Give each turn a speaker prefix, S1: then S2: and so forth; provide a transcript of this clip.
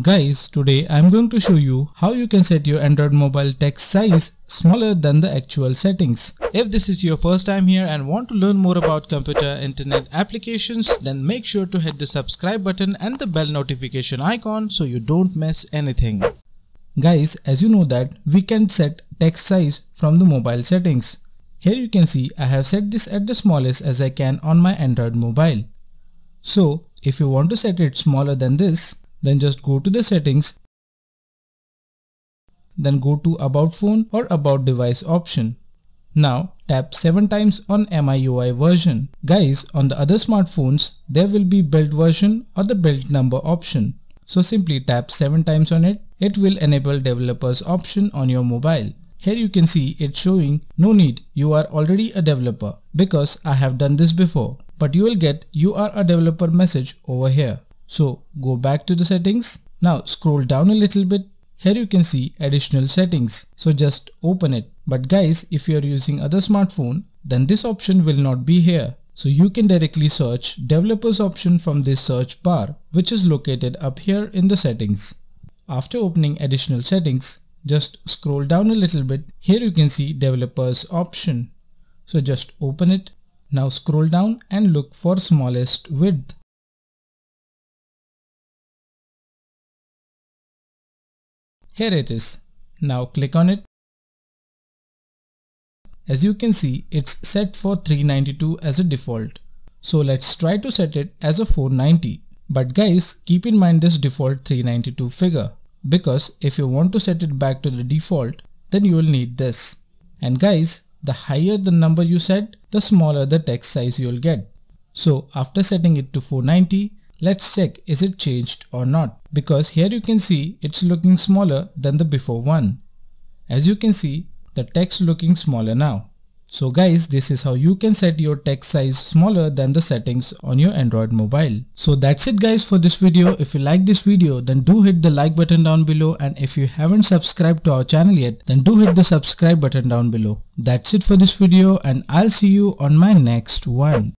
S1: Guys, today I am going to show you how you can set your Android mobile text size smaller than the actual settings. If this is your first time here and want to learn more about computer internet applications, then make sure to hit the subscribe button and the bell notification icon so you don't miss anything. Guys, as you know that we can set text size from the mobile settings. Here you can see I have set this at the smallest as I can on my Android mobile. So, if you want to set it smaller than this, then just go to the settings. Then go to about phone or about device option. Now tap 7 times on MIUI version. Guys, on the other smartphones, there will be build version or the build number option. So simply tap 7 times on it. It will enable developers option on your mobile. Here you can see it showing no need you are already a developer because I have done this before but you will get you are a developer message over here. So go back to the settings. Now scroll down a little bit. Here you can see additional settings. So just open it. But guys, if you are using other smartphone, then this option will not be here. So you can directly search developers option from this search bar, which is located up here in the settings. After opening additional settings, just scroll down a little bit. Here you can see developers option. So just open it. Now scroll down and look for smallest width. Here it is. Now click on it. As you can see, it's set for 392 as a default. So let's try to set it as a 490. But guys, keep in mind this default 392 figure because if you want to set it back to the default, then you will need this. And guys, the higher the number you set, the smaller the text size you'll get. So after setting it to 490, let's check is it changed or not because here you can see it's looking smaller than the before one. As you can see, the text looking smaller now. So guys, this is how you can set your text size smaller than the settings on your Android mobile. So that's it guys for this video. If you like this video, then do hit the like button down below and if you haven't subscribed to our channel yet, then do hit the subscribe button down below. That's it for this video and I'll see you on my next one.